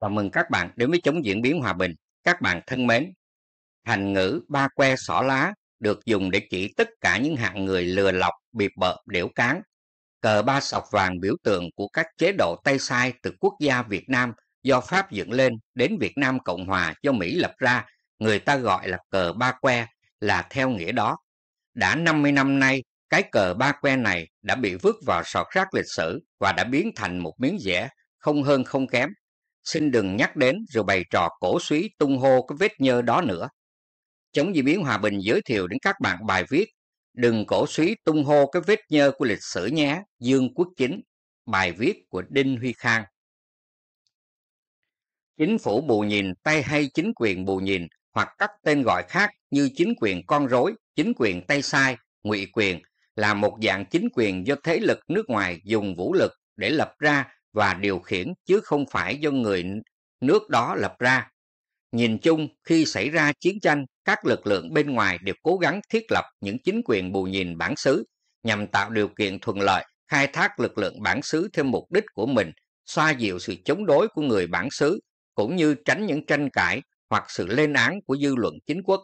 và mừng các bạn đến với chống diễn biến hòa bình. Các bạn thân mến, thành ngữ ba que xỏ lá được dùng để chỉ tất cả những hạng người lừa lọc, bịp bợm, điểu cán. Cờ ba sọc vàng biểu tượng của các chế độ tay sai từ quốc gia Việt Nam do Pháp dựng lên đến Việt Nam Cộng Hòa do Mỹ lập ra, người ta gọi là cờ ba que là theo nghĩa đó. Đã 50 năm nay, cái cờ ba que này đã bị vứt vào sọt rác lịch sử và đã biến thành một miếng vẽ không hơn không kém xin đừng nhắc đến rồi bày trò cổ suý tung hô cái vết nhơ đó nữa. Chống diễn biến hòa bình giới thiệu đến các bạn bài viết Đừng cổ suý tung hô cái vết nhơ của lịch sử nhé, Dương Quốc Chính, bài viết của Đinh Huy Khang. Chính phủ bù nhìn tay hay chính quyền bù nhìn hoặc các tên gọi khác như chính quyền con rối, chính quyền tay sai, ngụy quyền là một dạng chính quyền do thế lực nước ngoài dùng vũ lực để lập ra và điều khiển chứ không phải do người nước đó lập ra. Nhìn chung, khi xảy ra chiến tranh, các lực lượng bên ngoài đều cố gắng thiết lập những chính quyền bù nhìn bản xứ nhằm tạo điều kiện thuận lợi khai thác lực lượng bản xứ theo mục đích của mình, xoa dịu sự chống đối của người bản xứ, cũng như tránh những tranh cãi hoặc sự lên án của dư luận chính quốc.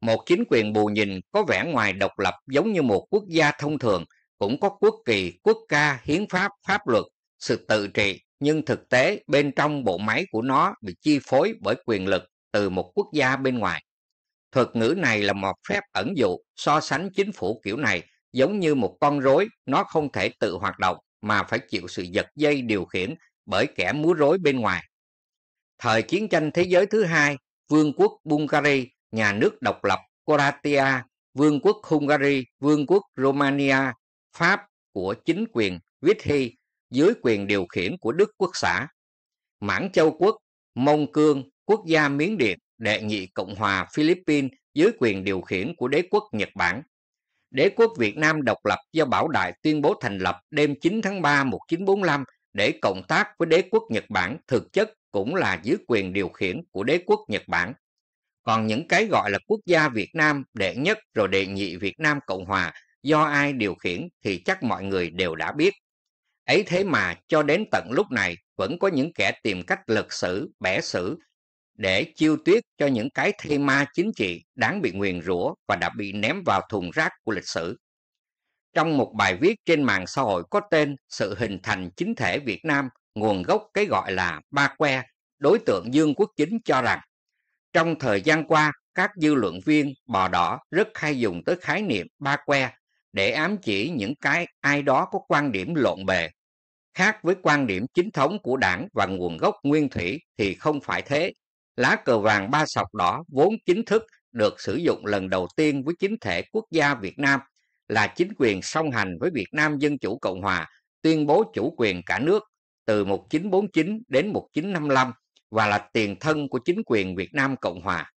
Một chính quyền bù nhìn có vẻ ngoài độc lập giống như một quốc gia thông thường, cũng có quốc kỳ, quốc ca, hiến pháp, pháp luật, sự tự trị nhưng thực tế bên trong bộ máy của nó bị chi phối bởi quyền lực từ một quốc gia bên ngoài. Thuật ngữ này là một phép ẩn dụ so sánh chính phủ kiểu này giống như một con rối, nó không thể tự hoạt động mà phải chịu sự giật dây điều khiển bởi kẻ múa rối bên ngoài. Thời chiến tranh thế giới thứ hai, Vương quốc Bulgaria, nhà nước độc lập Croatia, Vương quốc Hungary, Vương quốc Romania, Pháp của chính quyền Vichy dưới quyền điều khiển của Đức quốc xã. Mãn Châu quốc, Mông Cương, quốc gia Miến Điện, đệ nhị Cộng hòa Philippines dưới quyền điều khiển của đế quốc Nhật Bản. Đế quốc Việt Nam độc lập do Bảo Đại tuyên bố thành lập đêm 9 tháng 3 1945 để cộng tác với đế quốc Nhật Bản thực chất cũng là dưới quyền điều khiển của đế quốc Nhật Bản. Còn những cái gọi là quốc gia Việt Nam đệ nhất rồi đệ nhị Việt Nam Cộng Hòa do ai điều khiển thì chắc mọi người đều đã biết ấy thế mà cho đến tận lúc này vẫn có những kẻ tìm cách lật sử bẻ sử để chiêu tuyết cho những cái thê ma chính trị đáng bị nguyền rủa và đã bị ném vào thùng rác của lịch sử trong một bài viết trên mạng xã hội có tên sự hình thành chính thể việt nam nguồn gốc cái gọi là ba que đối tượng dương quốc chính cho rằng trong thời gian qua các dư luận viên bò đỏ rất hay dùng tới khái niệm ba que để ám chỉ những cái ai đó có quan điểm lộn bề khác với quan điểm chính thống của đảng và nguồn gốc nguyên thủy thì không phải thế. Lá cờ vàng ba sọc đỏ vốn chính thức được sử dụng lần đầu tiên với chính thể quốc gia Việt Nam là chính quyền song hành với Việt Nam Dân Chủ Cộng Hòa tuyên bố chủ quyền cả nước từ 1949 đến 1955 và là tiền thân của chính quyền Việt Nam Cộng Hòa.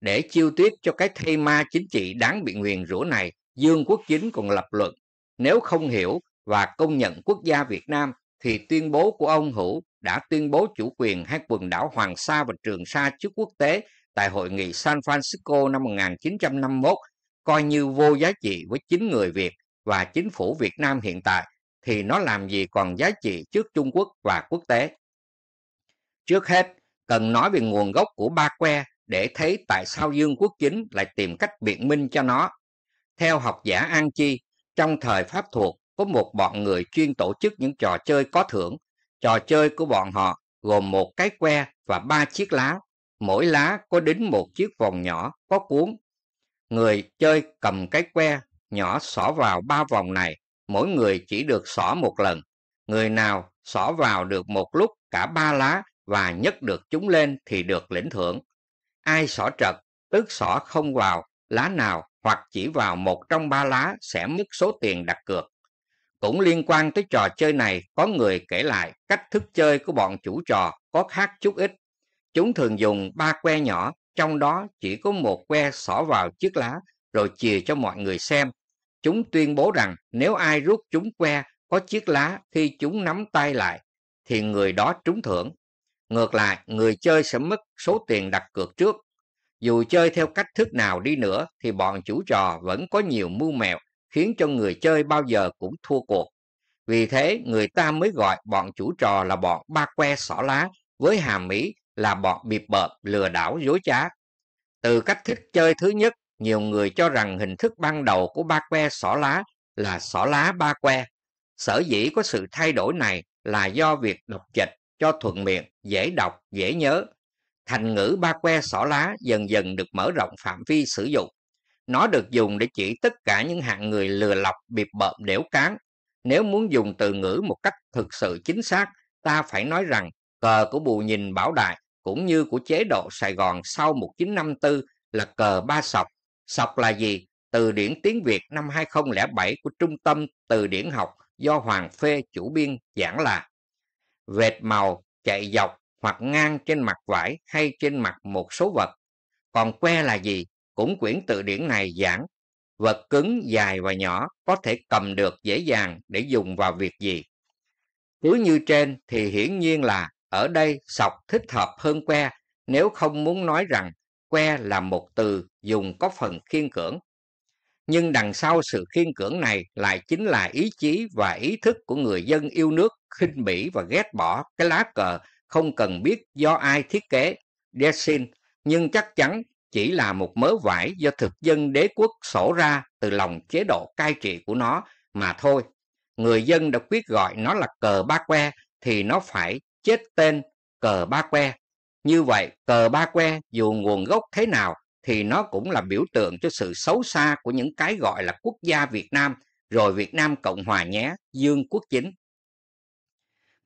Để chiêu tuyết cho cái thây ma chính trị đáng bị nguyền rủa này, Dương Quốc Chính còn lập luận, nếu không hiểu và công nhận quốc gia Việt Nam thì tuyên bố của ông Hữu đã tuyên bố chủ quyền hai quần đảo Hoàng Sa và Trường Sa trước quốc tế tại hội nghị San Francisco năm 1951 coi như vô giá trị với chính người Việt và chính phủ Việt Nam hiện tại thì nó làm gì còn giá trị trước Trung Quốc và quốc tế. Trước hết, cần nói về nguồn gốc của ba que để thấy tại sao Dương Quốc Chính lại tìm cách biện minh cho nó. Theo học giả An Chi, trong thời Pháp thuộc, có một bọn người chuyên tổ chức những trò chơi có thưởng. Trò chơi của bọn họ gồm một cái que và ba chiếc lá. Mỗi lá có đính một chiếc vòng nhỏ có cuốn. Người chơi cầm cái que nhỏ xỏ vào ba vòng này. Mỗi người chỉ được xỏ một lần. Người nào xỏ vào được một lúc cả ba lá và nhấc được chúng lên thì được lĩnh thưởng. Ai xỏ trật, tức xỏ không vào lá nào hoặc chỉ vào một trong ba lá sẽ mất số tiền đặt cược. Cũng liên quan tới trò chơi này, có người kể lại cách thức chơi của bọn chủ trò có khác chút ít. Chúng thường dùng ba que nhỏ, trong đó chỉ có một que xỏ vào chiếc lá rồi chìa cho mọi người xem. Chúng tuyên bố rằng nếu ai rút chúng que có chiếc lá khi chúng nắm tay lại thì người đó trúng thưởng. Ngược lại, người chơi sẽ mất số tiền đặt cược trước. Dù chơi theo cách thức nào đi nữa thì bọn chủ trò vẫn có nhiều mưu mẹo khiến cho người chơi bao giờ cũng thua cuộc. Vì thế, người ta mới gọi bọn chủ trò là bọn ba que xỏ lá, với hàm mỹ là bọn bịp bợp, lừa đảo, dối trá. Từ cách thức chơi thứ nhất, nhiều người cho rằng hình thức ban đầu của ba que xỏ lá là xỏ lá ba que. Sở dĩ có sự thay đổi này là do việc đọc dịch cho thuận miệng, dễ đọc, dễ nhớ. Thành ngữ ba que xỏ lá dần dần được mở rộng phạm vi sử dụng nó được dùng để chỉ tất cả những hạng người lừa lọc, bịp bợm, đểu cán. Nếu muốn dùng từ ngữ một cách thực sự chính xác, ta phải nói rằng cờ của Bù Nhìn Bảo Đại cũng như của chế độ Sài Gòn sau 1954 là cờ ba sọc. Sọc là gì? Từ điển tiếng Việt năm 2007 của Trung tâm Từ điển học do Hoàng Phê chủ biên giảng là vệt màu chạy dọc hoặc ngang trên mặt vải hay trên mặt một số vật. Còn que là gì? cũng quyển từ điển này giảng vật cứng dài và nhỏ có thể cầm được dễ dàng để dùng vào việc gì cứ như trên thì hiển nhiên là ở đây sọc thích hợp hơn que nếu không muốn nói rằng que là một từ dùng có phần khiên cưỡng nhưng đằng sau sự khiên cưỡng này lại chính là ý chí và ý thức của người dân yêu nước khinh bỉ và ghét bỏ cái lá cờ không cần biết do ai thiết kế Desin nhưng chắc chắn chỉ là một mớ vải do thực dân đế quốc sổ ra từ lòng chế độ cai trị của nó mà thôi. Người dân đã quyết gọi nó là cờ ba que thì nó phải chết tên cờ ba que. Như vậy, cờ ba que dù nguồn gốc thế nào thì nó cũng là biểu tượng cho sự xấu xa của những cái gọi là quốc gia Việt Nam, rồi Việt Nam Cộng Hòa nhé, Dương Quốc Chính.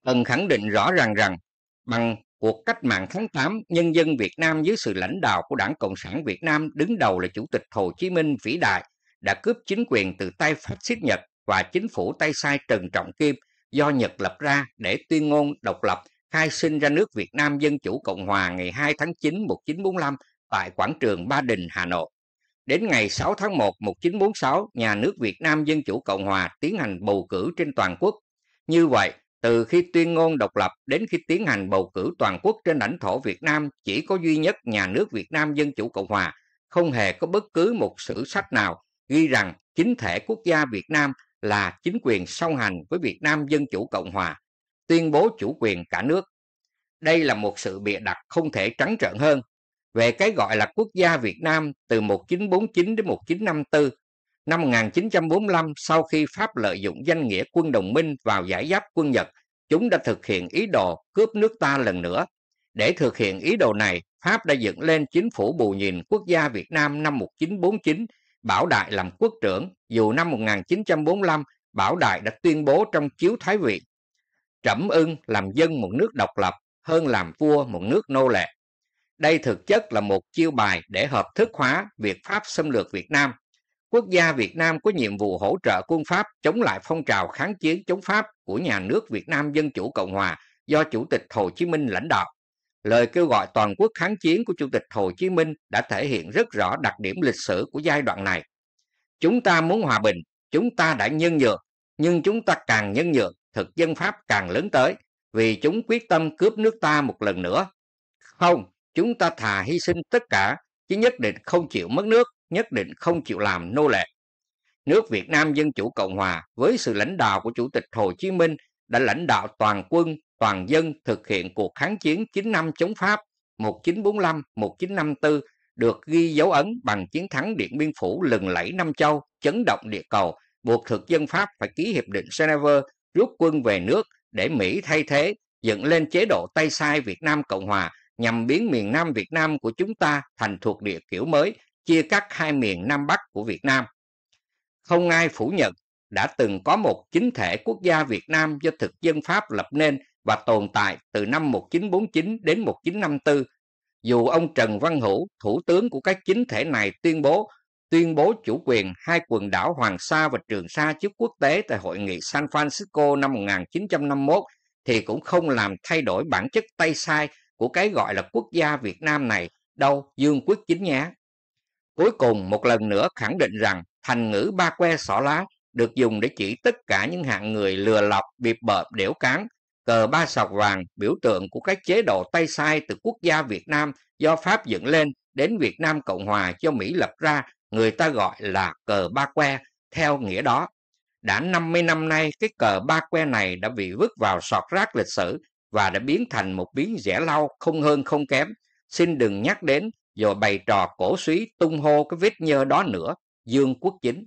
Cần khẳng định rõ ràng rằng, bằng Cuộc cách mạng tháng 8, nhân dân Việt Nam dưới sự lãnh đạo của Đảng Cộng sản Việt Nam đứng đầu là Chủ tịch Hồ Chí Minh vĩ đại đã cướp chính quyền từ tay phát xít Nhật và chính phủ tay sai Trần Trọng Kim do Nhật lập ra để tuyên ngôn độc lập khai sinh ra nước Việt Nam Dân Chủ Cộng Hòa ngày 2 tháng 9 1945 tại quảng trường Ba Đình, Hà Nội. Đến ngày 6 tháng 1 1946, nhà nước Việt Nam Dân Chủ Cộng Hòa tiến hành bầu cử trên toàn quốc. Như vậy, từ khi tuyên ngôn độc lập đến khi tiến hành bầu cử toàn quốc trên lãnh thổ Việt Nam chỉ có duy nhất nhà nước Việt Nam Dân Chủ Cộng Hòa, không hề có bất cứ một sử sách nào ghi rằng chính thể quốc gia Việt Nam là chính quyền song hành với Việt Nam Dân Chủ Cộng Hòa, tuyên bố chủ quyền cả nước. Đây là một sự bịa đặt không thể trắng trợn hơn. Về cái gọi là quốc gia Việt Nam từ 1949 đến 1954 Năm 1945, sau khi Pháp lợi dụng danh nghĩa quân đồng minh vào giải giáp quân Nhật, chúng đã thực hiện ý đồ cướp nước ta lần nữa. Để thực hiện ý đồ này, Pháp đã dựng lên chính phủ bù nhìn quốc gia Việt Nam năm 1949, Bảo Đại làm quốc trưởng, dù năm 1945, Bảo Đại đã tuyên bố trong chiếu Thái Viện. Trẫm ưng làm dân một nước độc lập hơn làm vua một nước nô lệ. Đây thực chất là một chiêu bài để hợp thức hóa việc Pháp xâm lược Việt Nam quốc gia Việt Nam có nhiệm vụ hỗ trợ quân Pháp chống lại phong trào kháng chiến chống Pháp của nhà nước Việt Nam Dân Chủ Cộng Hòa do Chủ tịch Hồ Chí Minh lãnh đạo. Lời kêu gọi toàn quốc kháng chiến của Chủ tịch Hồ Chí Minh đã thể hiện rất rõ đặc điểm lịch sử của giai đoạn này. Chúng ta muốn hòa bình, chúng ta đã nhân nhượng, nhưng chúng ta càng nhân nhượng, thực dân Pháp càng lớn tới, vì chúng quyết tâm cướp nước ta một lần nữa. Không, chúng ta thà hy sinh tất cả, chứ nhất định không chịu mất nước nhất định không chịu làm nô lệ. Nước Việt Nam Dân Chủ Cộng Hòa với sự lãnh đạo của Chủ tịch Hồ Chí Minh đã lãnh đạo toàn quân, toàn dân thực hiện cuộc kháng chiến 9 năm chống Pháp 1945-1954 được ghi dấu ấn bằng chiến thắng Điện Biên Phủ lừng lẫy Nam Châu, chấn động địa cầu, buộc thực dân Pháp phải ký hiệp định Geneva rút quân về nước để Mỹ thay thế, dựng lên chế độ Tây Sai Việt Nam Cộng Hòa nhằm biến miền Nam Việt Nam của chúng ta thành thuộc địa kiểu mới, chia cắt hai miền Nam Bắc của Việt Nam. Không ai phủ nhận đã từng có một chính thể quốc gia Việt Nam do thực dân Pháp lập nên và tồn tại từ năm 1949 đến 1954. Dù ông Trần Văn Hữu, thủ tướng của các chính thể này tuyên bố tuyên bố chủ quyền hai quần đảo Hoàng Sa và Trường Sa trước quốc tế tại hội nghị San Francisco năm 1951 thì cũng không làm thay đổi bản chất tay sai của cái gọi là quốc gia Việt Nam này đâu Dương Quốc Chính nhé cuối cùng một lần nữa khẳng định rằng thành ngữ ba que xỏ lá được dùng để chỉ tất cả những hạng người lừa lọc, bịp bợm, đểu cán. Cờ ba sọc vàng, biểu tượng của các chế độ tay sai từ quốc gia Việt Nam do Pháp dựng lên đến Việt Nam Cộng Hòa do Mỹ lập ra, người ta gọi là cờ ba que, theo nghĩa đó. Đã 50 năm nay, cái cờ ba que này đã bị vứt vào sọt rác lịch sử và đã biến thành một miếng rẻ lau không hơn không kém. Xin đừng nhắc đến rồi bày trò cổ suý tung hô cái vết nhơ đó nữa dương quốc chính